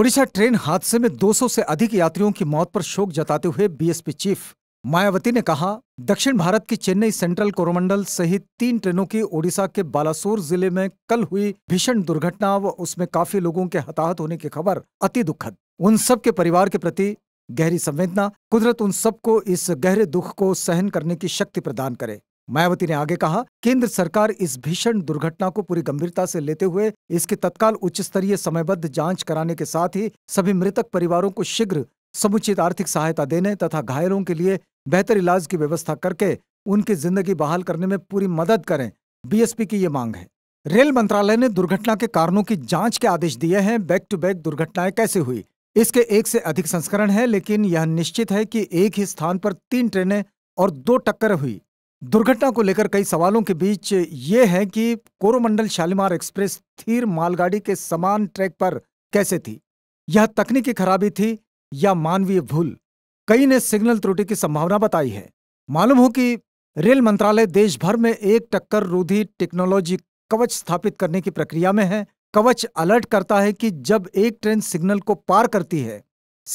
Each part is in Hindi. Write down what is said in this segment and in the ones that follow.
ओडिशा ट्रेन हादसे में 200 से अधिक यात्रियों की मौत पर शोक जताते हुए बीएसपी चीफ मायावती ने कहा दक्षिण भारत की चेन्नई सेंट्रल कोरोमंडल सहित तीन ट्रेनों की ओडिशा के बालासोर जिले में कल हुई भीषण दुर्घटना व उसमें काफी लोगों के हताहत होने की खबर अति दुखद उन सब के परिवार के प्रति गहरी संवेदना कुदरत उन सबको इस गहरे दुख को सहन करने की शक्ति प्रदान करे मायावती ने आगे कहा केंद्र सरकार इस भीषण दुर्घटना को पूरी गंभीरता से लेते हुए इसकी तत्काल उच्च स्तरीय समयबद्ध जांच कराने के साथ ही सभी मृतक परिवारों को शीघ्र समुचित आर्थिक सहायता देने तथा घायलों के लिए बेहतर इलाज की व्यवस्था करके उनकी जिंदगी बहाल करने में पूरी मदद करें बीएसपी की ये मांग है रेल मंत्रालय ने दुर्घटना के कारणों की जांच के आदेश दिए हैं बैक टू बैक दुर्घटनाएं कैसे हुई इसके एक से अधिक संस्करण है लेकिन यह निश्चित है कि एक ही स्थान पर तीन ट्रेनें और दो टक्कर हुई दुर्घटना को लेकर कई सवालों के बीच ये है कि कोरोमंडल शालीमार एक्सप्रेस थीर मालगाड़ी के समान ट्रैक पर कैसे थी यह तकनीकी खराबी थी या मानवीय भूल कई ने सिग्नल त्रुटि की संभावना बताई है मालूम हो कि रेल मंत्रालय देश भर में एक टक्कर रोधी टेक्नोलॉजी कवच स्थापित करने की प्रक्रिया में है कवच अलर्ट करता है कि जब एक ट्रेन सिग्नल को पार करती है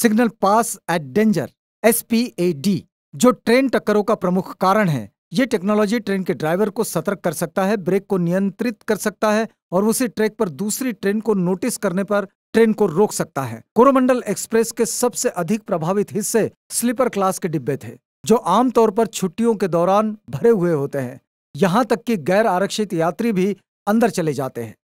सिग्नल पास एट डेंजर एस जो ट्रेन टक्करों का प्रमुख कारण है ये टेक्नोलॉजी ट्रेन के ड्राइवर को सतर्क कर सकता है ब्रेक को नियंत्रित कर सकता है और उसी ट्रैक पर दूसरी ट्रेन को नोटिस करने पर ट्रेन को रोक सकता है कोरोमंडल एक्सप्रेस के सबसे अधिक प्रभावित हिस्से स्लीपर क्लास के डिब्बे थे जो आमतौर पर छुट्टियों के दौरान भरे हुए होते हैं यहां तक कि गैर आरक्षित यात्री भी अंदर चले जाते हैं